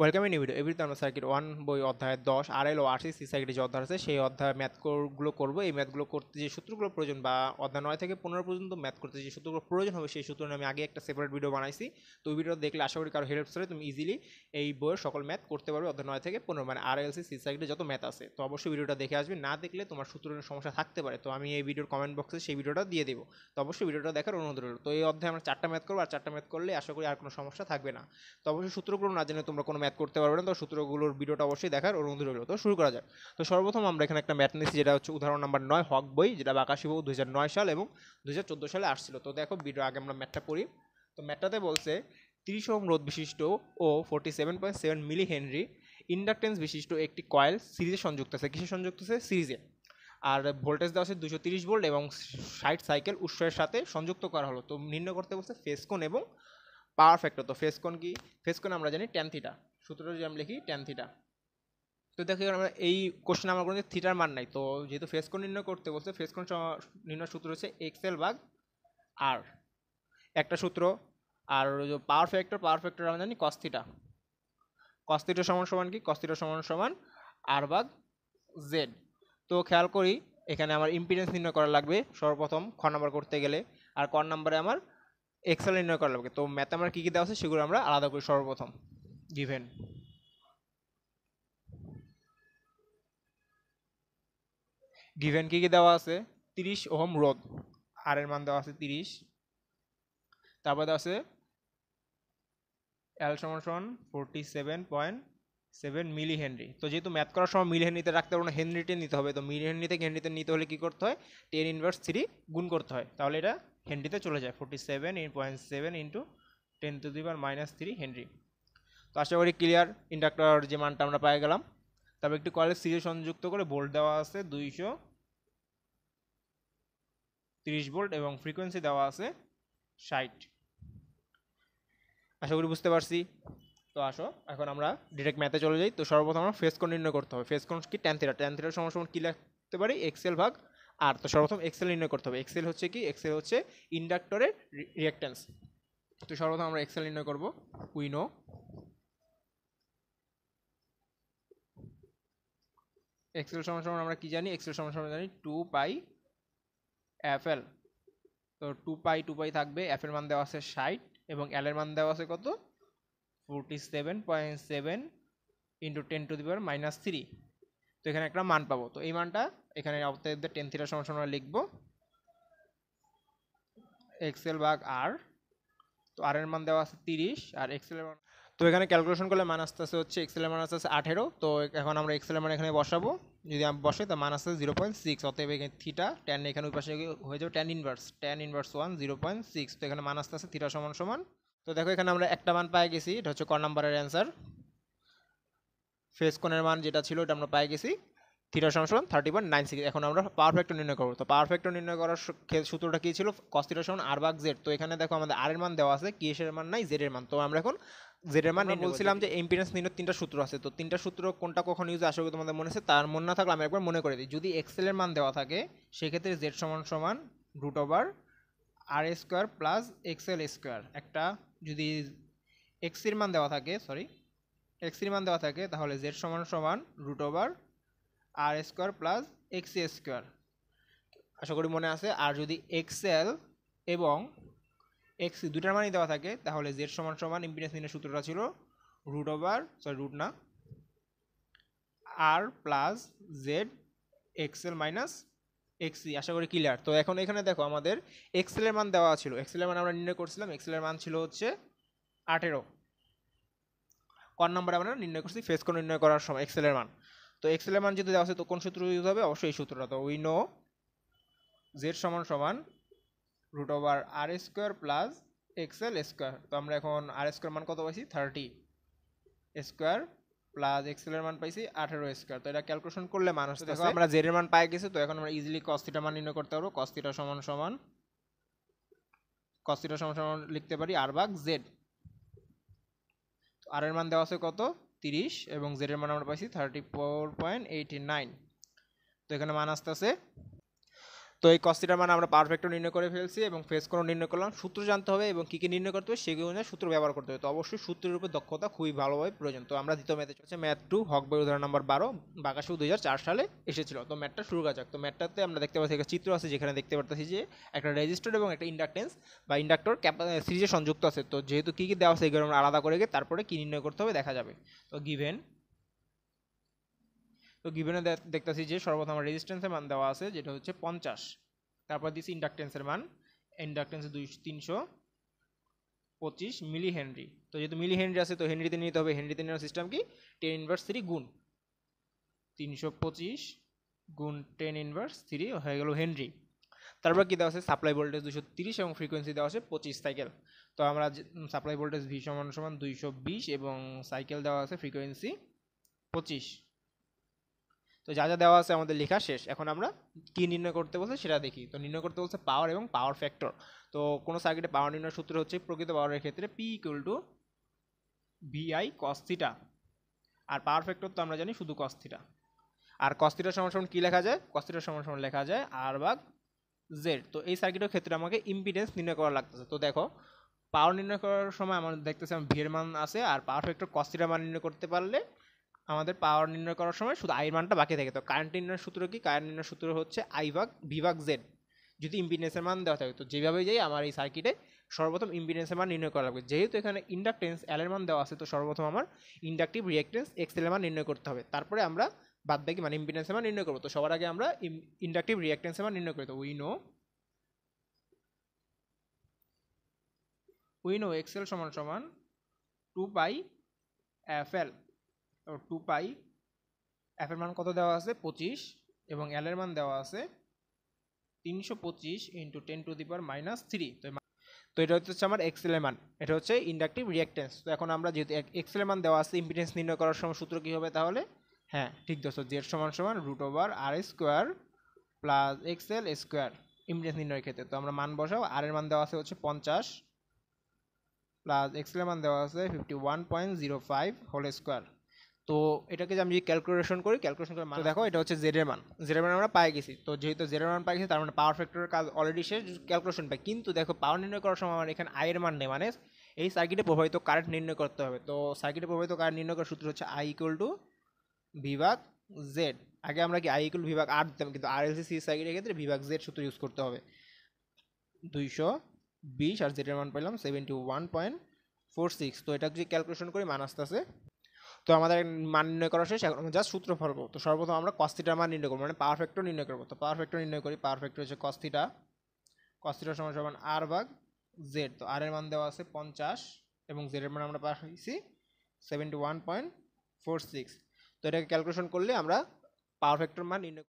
welcome in video এভি আমরা circuit one বই অধ্যায় দশ এল ও আরসিসি সার্কিটে যে অধ্যায় আছে সেই অধ্যায় ম্যাথগুলো করবো এই ম্যাথগুলো করতে যে সূত্রগুলো প্রয়োজন বা অধ্যায় নয় থেকে পনেরো পর্যন্ত ম্যাথ করতে যে সূত্রগুলো প্রয়োজন হবে সেই সূত্র আমি আগে একটা সেপারেট ভিডিও বানাইছি তো ওই ভিডিও দেখলে আশা করি কারো হেল্প করে তুমি ইজিলি এই বইয়ের সকল ম্যাথ করতে পারবে অধ্যায় নয় থেকে পনেরো মানে এল সি সার্কিটে যত ম্যাথ আছে তো অবশ্যই ভিডিওটা দেখে আসবে না দেখলে তোমার সূত্র সমস্যা থাকতে পারে তো আমি এই ভিডিওর কমেন্ট বক্সে সেই ভিডিওটা দিয়ে দেবো তো অবশ্যই ভিডিওটা দেখার অনুরোধ রইল তো এই অধ্যায় আমরা চারটা ম্যাথ করবো আর চারটা ম্যাথ করলে আশা করি আর কোনো সমস্যা থাকবে না তো অবশ্যই সূত্রগুলো না জানে তোমরা কোনো ম্যাথ করতে পারবে না তো সূত্রগুলোর ভিডিওটা অবশ্যই দেখার অনুরোধ রইল তো শুরু করা যাক তো সর্বপ্রথম আমরা এখানে একটা ম্যাথ নিয়েছি যেটা হচ্ছে উদাহরণ নাম্বার নয় হক বই যেটা বাকাশি বউ দু সাল এবং দু সালে আসছিল তো দেখো ভিডিও আগে আমরা ম্যাথটা পড়ি তো ম্যাথটাতে বলছে তিরিশ ওম রোধ বিশিষ্ট ও forty seven point seven milli henry inductance বিশিষ্ট একটি কয়েল সিরিজে সংযুক্ত আছে কিসে সংযুক্ত আছে সিরিজে আর ভোল্টেজ দেওয়া আছে দুশো তিরিশ ভোল্ট এবং সাইড সাইকেল উৎসের সাথে সংযুক্ত করা হলো তো নির্ণয় করতে বলছে ফেসকোন এবং পাওয়ার ফ্যাক্টর তো ফেসকোন কি ফেসকোন আমরা জানি টেন থিটা সূত্রটা যদি আমি লিখি ট্যান থিটা তো দেখো আমরা এই কোশ্চেন আমার কোনো থিটার মান নাই তো যেহেতু ফেস কোণ নির্ণয় করতে বলছে ফেস কোণ নির্ণয় সূত্র হচ্ছে এক্সেল ভাগ আর একটা সূত্র আর পাওয়ার ফ্যাক্টর পাওয়ার ফ্যাক্টর আমরা জানি কস্তিটা কস্তিটা সমান সমান কি কস্তিটা সমান সমান আর ভাগ জেড তো খেয়াল করি এখানে আমার ইম্পিডেন্স নির্ণয় করা লাগবে সর্বপ্রথম খ নাম্বার করতে গেলে আর ক নাম্বারে আমার এক্সেল নির্ণয় করা লাগবে তো ম্যাথে আমার কী কী দেওয়া আছে সেগুলো আমরা আলাদা করি সর্বপ্রথম given গিভেন কি কি দেওয়া আছে তিরিশ ওহম রোদ আর এর মান দেওয়া আছে তিরিশ তারপর দেওয়া আছে এল সমান forty seven point seven milli henry তো যেহেতু ম্যাথ করার সময় মিলি হেনরিতে রাখতে পারবো হেনরিতে নিতে হবে তো মিলি হেনরি থেকে হেনরিতে নিতে হলে কী করতে হয় টেন ইনভার্স থ্রি গুণ করতে হয় তাহলে এটা হেনরিতে চলে যায় forty seven in point seven into ten to the power minus three henry তো আশা করি ক্লিয়ার ইন্ডাক্টর যে মানটা আমরা পাই গেলাম তবে একটি কয়েলের সিরিজ সংযুক্ত করে ভোল্ট দেওয়া আছে দুইশো তিরিশ ভোল্ট এবং ফ্রিকোয়েন্সি দেওয়া আছে ষাট আশা করি বুঝতে পারছি তো আসো এখন আমরা ডিরেক্ট ম্যাথে চলে যাই তো সর্বপ্রথম আমরা ফেস কোন নির্ণয় করতে হবে ফেস কোন কি টেন থিটা টেন থিটার সময় সময় কী লিখতে পারি এক্সেল ভাগ আর তো সর্বপ্রথম এক্সেল নির্ণয় করতে হবে এক্সেল হচ্ছে কি এক্সেল হচ্ছে ইন্ডাক্টরের রিয়াক্ট্যান্স তো সর্বপ্রথম আমরা এক্সেল নির্ণয় করবো উইনো এক্সেল সমান সমান আমরা কি জানি এক্সেল সমান সমান জানি টু পাই এফ এল তো টু পাই টু পাই থাকবে এফ এর মান দেওয়া আছে ষাট এবং এল এর মান দেওয়া আছে কত forty seven point seven into ten to the power minus three তো এখানে একটা মান পাবো তো এই মানটা এখানে অবস্থায় টেন থিটার সমান সমান লিখবো এক্সেল ভাগ আর তো আর এর মান দেওয়া আছে তিরিশ আর এক্সেলের মান তো এখানে ক্যালকুলেশন করলে মান আসতে আস্তে হচ্ছে এক্সেলের মান আসতে আস্তে আঠেরো তো এখন আমরা এক্সেলের মান এখানে বসাবো যদি আমি বসে তো মান আসতে জিরো পয়েন্ট সিক্স অতএব এখানে থিটা ট্যান এখানে ওই পাশে হয়ে যাবে tan inverse tan inverse one zero point six তো এখানে মান আসতে আস্তে থিটা সমান সমান তো দেখো এখানে আমরা একটা মান পাই গেছি এটা হচ্ছে ক নাম্বারের অ্যান্সার ফেস কোণের মান যেটা ছিল ওটা আমরা পাই গেছি থিটা সমান সমান থার্টি পয়েন্ট নাইন সিক্স এখন আমরা পারফেক্ট নির্ণয় করবো তো পারফেক্ট নির্ণয় করার সূত্রটা কী ছিল কস্তিটা সমান আর বাক জেড তো এখানে দেখো আমাদের আর এর মান দেওয়া আছে কিসের মান নাই জেড এর মান তো আমরা এখন জেডের মান বলছিলাম যে ইম্পিডেন্স নির্ণয় তিনটা সূত্র আছে তো তিনটা সূত্র কোনটা কখন ইউজ আসবে তোমাদের মনে আছে তার মনে না থাকলে আমি একবার মনে করে দিই যদি এর মান দেওয়া থাকে সেক্ষেত্রে জেড সমান সমান root over R square plus X L square একটা যদি এক্স এর মান দেওয়া থাকে সরি এক্স এর মান দেওয়া থাকে তাহলে জেড সমান সমান root over R square plus X square আশা করি মনে আছে আর যদি এক্সেল এবং এক্স দুটার মানই দেওয়া থাকে তাহলে জেড সমান সমান ইম্পিডেন্স নির্ণয় সূত্রটা ছিল রুট ওভার সরি রুট না R plus Z X L minus X C আশা করি ক্লিয়ার তো এখন এখানে দেখো আমাদের এক্সেলের মান দেওয়া ছিল এক্সেলের মান আমরা নির্ণয় করছিলাম এক্সেলের মান ছিল হচ্ছে আঠেরো কন নাম্বার আমরা নির্ণয় করছি ফেস কোন নির্ণয় করার সময় এক্সেলের মান তো এক্সেলের মান যদি দেওয়া আছে তো কোন সূত্র ইউজ হবে অবশ্যই এই সূত্রটা তো উই নো জেড সমান সমান root over R square plus X L square তো আমরা এখন আর স্কোয়ার মান কত পাইছি থার্টি স্কোয়ার প্লাস এক্সেলের মান পাইছি আঠেরো স্কোয়ার তো এটা ক্যালকুলেশন করলে মানুষ দেখো আমরা জেডের মান পাই গেছি তো এখন আমরা ইজিলি কস্তিটা মান নির্ণয় করতে পারবো কস্তিটা সমান সমান কস্তিটা সমান সমান লিখতে পারি আর বাগ জেড আর এর মান দেওয়া আছে কত তিরিশ এবং জেড এর মান আমরা পাইছি thirty four point eighty nine তো এখানে মান আছে তো এই কস্তিটার মানে আমরা পারফেক্টও নির্ণয় করে ফেলছি এবং ফেস কোনো নির্ণয় করলাম সূত্র জানতে হবে এবং কী কী নির্ণয় করতে হবে সেগুলো অনুযায়ী সূত্র ব্যবহার করতে হবে তো অবশ্যই সূত্রের উপর দক্ষতা খুবই ভালোভাবে প্রয়োজন তো আমরা দ্বিতীয় ম্যাথে চলছে ম্যাথ টু হক বই উদাহরণ নম্বর বারো বাকাশু দুই সালে এসেছিল তো ম্যাথটা শুরু করা যাক তো ম্যাথটাতে আমরা দেখতে পাচ্ছি একটা চিত্র আছে যেখানে দেখতে পাচ্ছি যে একটা রেজিস্টার এবং একটা ইন্ডাক্টেন্স বা ইন্ডাক্টর সিরিজে সংযুক্ত আছে তো যেহেতু কী কী দেওয়া আছে এগুলো আমরা আলাদা করে গিয়ে তারপরে কী নির্ণয় করতে হবে দেখা যাবে তো গিভেন তো গিভেনে দেখতেছি যে সর্বপ্রথম আমার রেজিস্ট্যান্সের মান দেওয়া আছে যেটা হচ্ছে পঞ্চাশ তারপর দিছি ইন্ডাকটেন্সের মান ইন্ডাকটেন্সে দুই তিনশো পঁচিশ মিলি হেনরি তো যেহেতু মিলি হেনরি আছে তো হেনরিতে নিতে হবে হেনরিতে নেওয়ার সিস্টেম কি টেন ইনভার্স থ্রি গুণ তিনশো পঁচিশ গুণ টেন ইনভার্স থ্রি হয়ে গেল হেনরি তারপর কী দেওয়া আছে সাপ্লাই ভোল্টেজ দুশো তিরিশ এবং ফ্রিকোয়েন্সি দেওয়া আছে পঁচিশ সাইকেল তো আমরা সাপ্লাই ভোল্টেজ ভি সমান সমান দুইশো বিশ এবং সাইকেল দেওয়া আছে ফ্রিকোয়েন্সি পঁচিশ তো যা যা দেওয়া আছে আমাদের লেখা শেষ এখন আমরা কি নির্ণয় করতে বলছে সেটা দেখি তো নির্ণয় করতে বলছে পাওয়ার এবং পাওয়ার ফ্যাক্টর তো কোনো সার্কিটে পাওয়ার নির্ণয় সূত্র হচ্ছে প্রকৃত পাওয়ারের ক্ষেত্রে P equal to V I cos theta আর পাওয়ার ফ্যাক্টর তো আমরা জানি শুধু কস্তিটা আর কস্তিটার সমান সমান কী লেখা যায় কস্তিটার সমান সমান লেখা যায় আর বাগ জেড তো এই সার্কিটের ক্ষেত্রে আমাকে ইম্পিডেন্স নির্ণয় করা লাগতেছে তো দেখো পাওয়ার নির্ণয় করার সময় আমার দেখতেছি আমার ভিয়ের মান আছে আর পাওয়ার ফ্যাক্টর কস্তিটা মান নির্ণয় করতে পারলে আমাদের পাওয়ার নির্ণয় করার সময় শুধু আয়ের মানটা বাকি থাকে তো কারেন্ট নির্ণয়ের সূত্র কি কারেন্ট নির্ণয়ের সূত্র হচ্ছে আই ভাগ বিভাগ জেড যদি ইম্পিডেন্সের মান দেওয়া থাকে তো যেভাবে যাই আমার এই সার্কিটে সর্বপ্রথম ইম্পিডেন্সের মান নির্ণয় করা লাগবে যেহেতু এখানে ইন্ডাকটেন্স এল এর মান দেওয়া আছে তো সর্বপ্রথম আমার ইন্ডাকটিভ রিয়াকটেন্স এক্স এর মান নির্ণয় করতে হবে তারপরে আমরা বাদ বাকি মানে ইম্পিডেন্সের মান নির্ণয় করবো তো সবার আগে আমরা ইন্ডাকটিভ রিয়াকটেন্সের মান নির্ণয় করি তো we know we know X L সমান সমান two pi F L two pi অ্যাপের মান কত দেওয়া আছে পঁচিশ এবং এলের মান দেওয়া আছে তিনশো পঁচিশ into ten to the power minus three তো তো এটা হচ্ছে আমার এক্সেলের মান এটা হচ্ছে ইন্ডাকটিভ রিয়াক্টেন্স তো এখন আমরা যেহেতু এক্সেলের মান দেওয়া আছে ইম্পিডেন্স নির্ণয় করার সময় সূত্র কী হবে তাহলে হ্যাঁ ঠিক দোস্ত জের সমান সমান root over R square plus X L square impedance নির্ণয়ের ক্ষেত্রে তো আমরা মান বসাও আর এর মান দেওয়া আছে হচ্ছে পঞ্চাশ প্লাস এক্সেলের মান দেওয়া আছে fifty one point zero five whole square তো এটাকে আমি যদি ক্যালকুলেশন করি ক্যালকুলেশন করে মানে দেখো এটা হচ্ছে জেডের মান এর মান আমরা পাই গেছি তো যেহেতু এর মান পাই গেছি তার মানে পাওয়ার ফ্যাক্টরের কাজ অলরেডি শেষ ক্যালকুলেশন পাই কিন্তু দেখো পাওয়ার নির্ণয় করার সময় আমার এখানে আয়ের মান নেই মানে এই সার্কিটে প্রভাবিত কারেন্ট নির্ণয় করতে হবে তো সার্কিটে প্রভাবিত কারেন্ট নির্ণয় করার সূত্র হচ্ছে আই ইকুয়াল টু বিভাগ জেড আগে আমরা কি আই ইকুয়াল বিভাগ আর দিতাম কিন্তু আর এলসি সি সার্কিটের ক্ষেত্রে বিভাগ জেড সূত্র ইউজ করতে হবে দুইশো বিশ আর জেডের মান পাইলাম seventy one point four six তো এটা যদি ক্যালকুলেশন করি মান আস্তে তো আমাদের মান নির্ণয় করা শেষ এখন যা সূত্র ফলব তো সর্বপ্রথম আমরা কস্তিটার মান নির্ণয় করবো মানে পাওয়ার ফ্যাক্টর নির্ণয় করবো তো পাওয়ার ফ্যাক্টর নির্ণয় করি পাওয়ার ফ্যাক্টর হচ্ছে কস্তিটা কস্তিটা সমান সমান আর ভাগ জেড তো আর এর মান দেওয়া আছে পঞ্চাশ এবং জেড এর মান আমরা পাইছি seventy one point four six তো এটাকে ক্যালকুলেশন করলে আমরা পাওয়ার ফ্যাক্টর মান নির্ণয়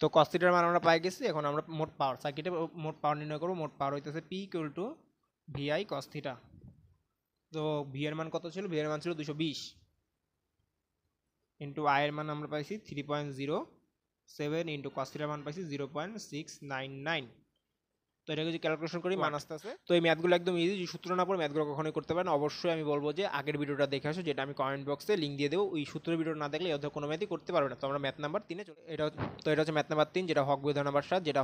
তো কস্তিটার মান আমরা পাই গেছি এখন আমরা মোট পাওয়ার সার্কিটে মোট পাওয়ার নির্ণয় করবো মোট পাওয়ার হইতেছে পি ইকুয়াল টু ভিআই কস্থিটা তো ভি এর মান কত ছিল ভি এর মান ছিল দুশো বিশ ইন্টু আয়ের মান আমরা পাইছি three point zero seven into কস্টিটার মান পাইছি zero point six nine nine তো এটা যদি ক্যালকুলেশন করি মান আস্তে আস্তে তো এই ম্যাথগুলো একদম ইজি যে সূত্র না পড়ে ম্যাথগুলো কখনোই করতে পারেন অবশ্যই আমি বলবো যে আগের ভিডিওটা দেখে আসো যেটা আমি কমেন্ট বক্সে লিঙ্ক দিয়ে দেবো ওই সূত্রের ভিডিও না দেখলে অর্ধ কোনো ম্যাথই করতে পারবে না তো আমরা ম্যাথ নাম্বার তিনে এটা তো এটা হচ্ছে ম্যাথ নাম্বার তিন যেটা হক বৈধ নাম্বার সাত যেটা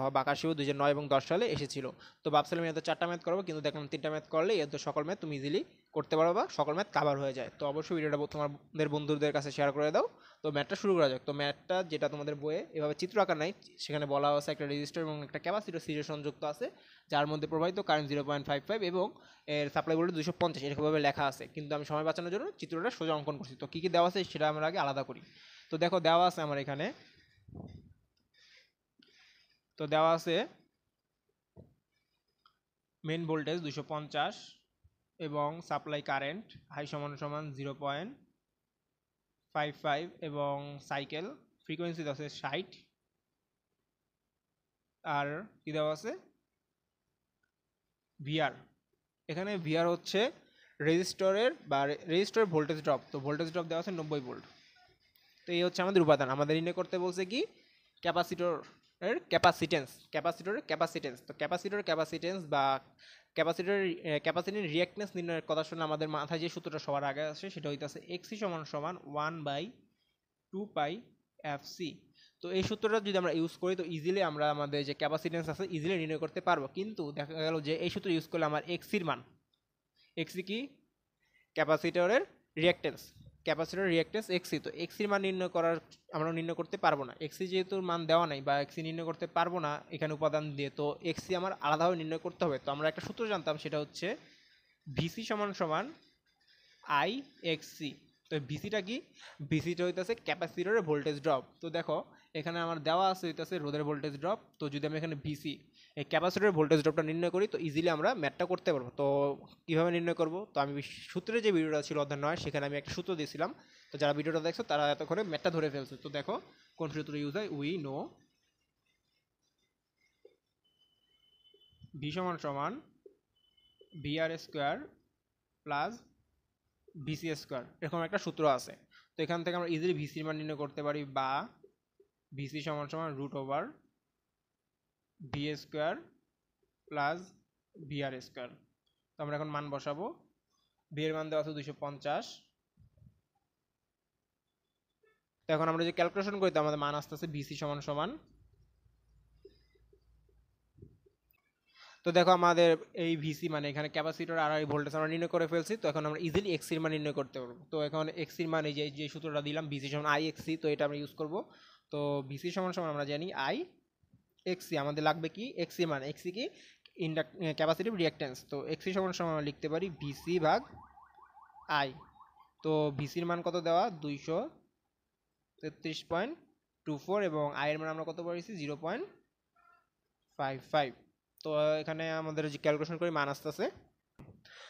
দু দুই নয় এবং দশ সালে এসেছিল তো আমি এত চারটা ম্যাথ করবো কিন্তু দেখলাম তিনটা ম্যাথ করলে এত সকল ম্যাথ তুমি ইজিলি করতে পারো বা সকল ম্যাথ কাভার হয়ে যায় তো অবশ্যই ভিডিওটা তোমাদের বন্ধুদের কাছে শেয়ার করে দাও তো ম্যাটটা শুরু করা যাক তো ম্যাটটা যেটা তোমাদের বইয়ে এভাবে চিত্র আঁকা নাই সেখানে বলা হয়েছে একটা রেজিস্টার এবং একটা ক্যাপাসিটার সিরিজ সংযুক্ত আছে যার মধ্যে প্রবাহিত current zero point five five এবং এর সাপ্লাই ভোল্টেজ দুশো পঞ্চাশ এরকমভাবে লেখা আছে কিন্তু আমি সময় বাঁচানোর জন্য চিত্রটা সোজা অঙ্কন করছি তো কী কী দেওয়া আছে সেটা আমরা আগে আলাদা করি তো দেখো দেওয়া আছে আমার এখানে তো দেওয়া আছে মেন ভোল্টেজ দুশো পঞ্চাশ এবং সাপ্লাই কারেন্ট হাই সমান সমান জিরো পয়েন্ট ফাইভ ফাইভ এবং সাইকেল ফ্রিকোয়েন্সি দেওয়া আছে ষাট আর কী দেওয়া আছে ভিআর এখানে ভিআর হচ্ছে রেজিস্টরের বা রেজিস্টরের ভোল্টেজ ড্রপ তো ভোল্টেজ ড্রপ দেওয়া আছে নব্বই ভোল্ট তো এই হচ্ছে আমাদের উপাদান আমাদের ইনে করতে বলছে কি ক্যাপাসিটর এর ক্যাপাসিটেন্স ক্যাপাসিটরের ক্যাপাসিটেন্স তো ক্যাপাসিটর ক্যাপাসিটেন্স বা ক্যাপাসিটর ক্যাপাসিটির রিয়াক্টেন্স নির্ণয়ের কথা শুনে আমাদের মাথায় যে সূত্রটা সবার আগে আসে সেটা হইতেছে এক্সি সমান সমান one by two pi F C তো এই সূত্রটা যদি আমরা ইউজ করি তো ইজিলি আমরা আমাদের যে ক্যাপাসিটেন্স আছে ইজিলি নির্ণয় করতে পারবো কিন্তু দেখা গেল যে এই সূত্র ইউজ করলে আমার এক্সির মান এক্সি কি ক্যাপাসিটরের রিয়াক্টেন্স ক্যাপাসিটার রিয়াক্টেন্স এক্সি তো এক্সির e মান নির্ণয় করার আমরা নির্ণয় করতে পারবো না এক্সি e যেহেতু মান দেওয়া নাই বা এক্সি e নির্ণয় করতে পারবো না এখানে উপাদান দিয়ে তো এক্সি আমার আলাদাভাবে নির্ণয় করতে হবে তো আমরা একটা সূত্র জানতাম সেটা হচ্ছে ভিসি সমান সমান আই এক্সি তো ভিসিটা কি ভিসিটা হইতেছে ক্যাপাসিটরের ভোল্টেজ ড্রপ তো দেখো এখানে আমার দেওয়া আছে হইতেছে রোদের ভোল্টেজ ড্রপ তো যদি আমি এখানে ভিসি এই ক্যাপাসিটরের ভোল্টেজ ড্রপটা নির্ণয় করি তো ইজিলি আমরা ম্যাথটা করতে পারবো তো কীভাবে নির্ণয় করব তো আমি সূত্রে যে ভিডিওটা ছিল অধ্যায় নয় সেখানে আমি একটা সূত্র দিয়েছিলাম তো যারা ভিডিওটা দেখছো তারা এতক্ষণে ম্যাথটা ধরে ফেলছে তো দেখো কোন সূত্র ইউজ হয় উই নো ভি সমান সমান V R square plus VC square এরকম একটা সূত্র আছে তো এখান থেকে আমরা ইজিলি ভিসির মান নির্ণয় করতে পারি বা ভিসি সমান সমান root over V square plus V R square তো আমরা এখন মান বসাবো ভি এর মান দেওয়া আছে দুশো পঞ্চাশ তো এখন আমরা যে ক্যালকুলেশন করি তো আমাদের মান আসতে আছে বিসি সমান সমান তো দেখো আমাদের এই ভিসি মানে এখানে ক্যাপাসিটর আর এই ভোল্টেজ আমরা নির্ণয় করে ফেলছি তো এখন আমরা ইজিলি এক্সির মান নির্ণয় করতে পারবো তো এখন এক্সির মানে যে যে সূত্রটা দিলাম ভিসি সমান আই এক্সি তো এটা আমরা ইউজ করব তো ভিসি সমান সমান আমরা জানি আই এক্সি আমাদের লাগবে কি এক্সি মান এক্সি কি ইন্ডাক ক্যাপাসিটিভ রিয়াকটেন্স তো এক্সি সমান সমান আমরা লিখতে পারি ভিসি ভাগ আই তো ভিসির মান কত দেওয়া দুইশো তেত্রিশ পয়েন্ট টু ফোর এবং আয়ের মান আমরা কত পড়েছি জিরো পয়েন্ট ফাইভ ফাইভ তো এখানে আমাদের যে ক্যালকুলেশন করি মান আসতে আছে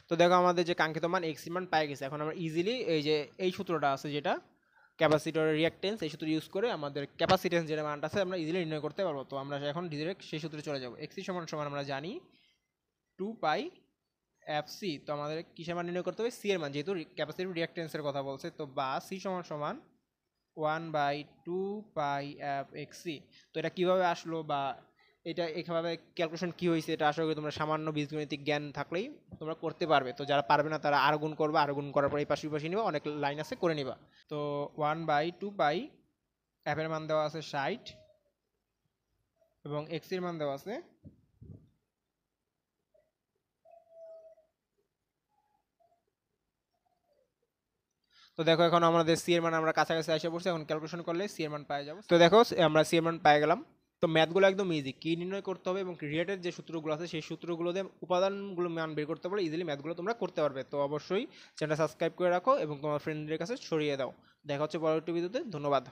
তো দেখো আমাদের যে কাঙ্ক্ষিত মান এক্সি মান পাই গেছে এখন আমরা ইজিলি এই যে এই সূত্রটা আছে যেটা ক্যাপাসিটরের রিয়াকটেন্স এই সূত্র ইউজ করে আমাদের ক্যাপাসিটেন্স যেটা মানটা আছে আমরা ইজিলি নির্ণয় করতে পারবো তো আমরা এখন ডিরেক্ট সেই সূত্রে চলে যাবো এক্সি সমান সমান আমরা জানি টু পাই এফ সি তো আমাদের কিসের মান নির্ণয় করতে হবে সি এর মান যেহেতু ক্যাপাসিটিভ রিয়াকটেন্সের কথা বলছে তো বা সি সমান সমান one by two pi F X C তো এটা কীভাবে আসলো বা এটা এইভাবে ক্যালকুলেশন কী হয়েছে এটা আশা করি তোমরা সামান্য বীজগণিতিক জ্ঞান থাকলেই তোমরা করতে পারবে তো যারা পারবে না তারা আর গুণ করবে আর গুণ করার পর এই পাশে পাশে নিবা অনেক লাইন আছে করে নিবা তো ওয়ান বাই টু বাই অ্যাপের মান দেওয়া আছে ষাট এবং এক্সের মান দেওয়া আছে তো দেখো এখন আমাদের সি এর মান আমরা কাছাকাছি এসে পড়ছি এখন ক্যালকুলেশন করলে সি এর মান পাওয়া যাবো তো দেখো আমরা সি এর মান পেয়ে গেলাম তো ম্যাথগুলো একদম ইজি কী নির্ণয় করতে হবে এবং ক্রিয়েটের যে সূত্রগুলো আছে সেই সূত্রগুলো দিয়ে উপাদানগুলো মান বের করতে পারলে ইজিলি ম্যাথগুলো তোমরা করতে পারবে তো অবশ্যই চ্যানেলটা সাবস্ক্রাইব করে রাখো এবং তোমার ফ্রেন্ডদের কাছে ছড়িয়ে দাও দেখা হচ্ছে পরবর্তী ভিডিওতে ধন্যবাদ